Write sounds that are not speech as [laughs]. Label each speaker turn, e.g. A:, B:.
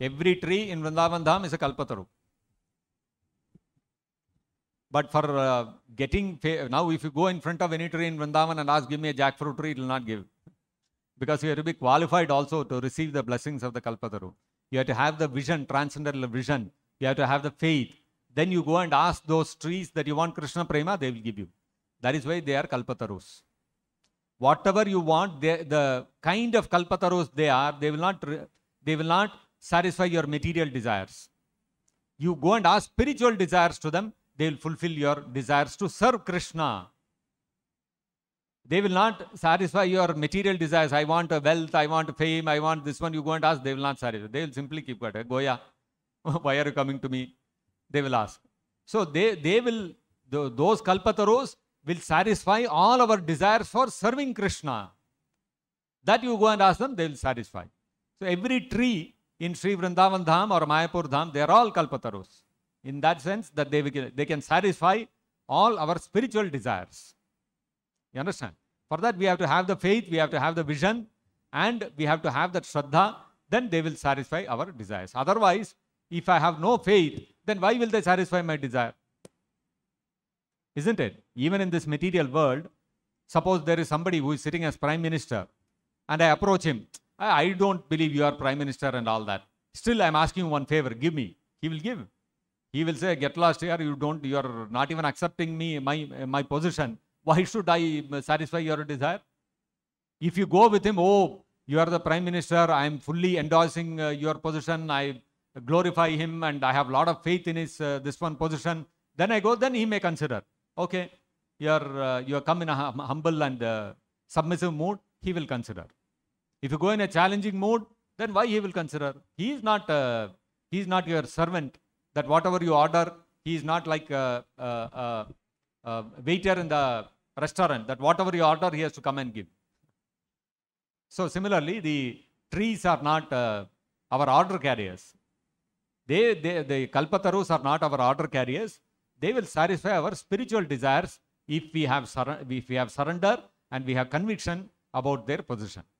A: Every tree in Vrindavan Dham is a Kalpataru. But for uh, getting, now if you go in front of any tree in Vrindavan and ask, give me a jackfruit tree, it will not give. Because you have to be qualified also to receive the blessings of the Kalpataru. You have to have the vision, transcendental vision. You have to have the faith. Then you go and ask those trees that you want Krishna Prema, they will give you. That is why they are Kalpatarus. Whatever you want, they, the kind of Kalpatarus they are, they will not, they will not satisfy your material desires. You go and ask spiritual desires to them, they will fulfill your desires to serve Krishna. They will not satisfy your material desires. I want wealth, I want fame, I want this one. You go and ask, they will not satisfy. They will simply keep quiet. Goya, [laughs] why are you coming to me? They will ask. So they, they will, those kalpataros will satisfy all our desires for serving Krishna. That you go and ask them, they will satisfy. So every tree in Sri Vrindavan Dham or Mayapur Dham, they are all Kalpatarus. In that sense, that they, they can satisfy all our spiritual desires. You understand? For that, we have to have the faith, we have to have the vision, and we have to have that Shraddha, then they will satisfy our desires. Otherwise, if I have no faith, then why will they satisfy my desire? Isn't it? Even in this material world, suppose there is somebody who is sitting as prime minister, and I approach him, I don't believe you are prime minister and all that. Still, I'm asking one favor. Give me. He will give. He will say, get lost here. You don't. You are not even accepting me, my my position. Why should I uh, satisfy your desire? If you go with him, oh, you are the prime minister. I am fully endorsing uh, your position. I glorify him, and I have a lot of faith in his uh, this one position. Then I go. Then he may consider. Okay, you are uh, you are come in a hum humble and uh, submissive mood. He will consider. If you go in a challenging mode, then why he will consider? He is not, uh, he is not your servant. That whatever you order, he is not like a, a, a, a waiter in the restaurant. That whatever you order, he has to come and give. So similarly, the trees are not uh, our order carriers. They, they, the kalpatarus are not our order carriers. They will satisfy our spiritual desires if we have, if we have surrender and we have conviction about their position.